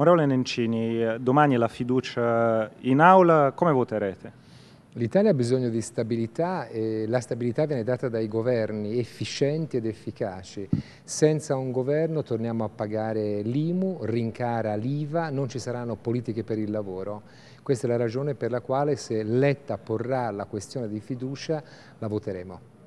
Onorevole Nencini, domani la fiducia in aula, come voterete? L'Italia ha bisogno di stabilità e la stabilità viene data dai governi efficienti ed efficaci. Senza un governo torniamo a pagare l'IMU, rincara l'IVA, non ci saranno politiche per il lavoro. Questa è la ragione per la quale se Letta porrà la questione di fiducia la voteremo.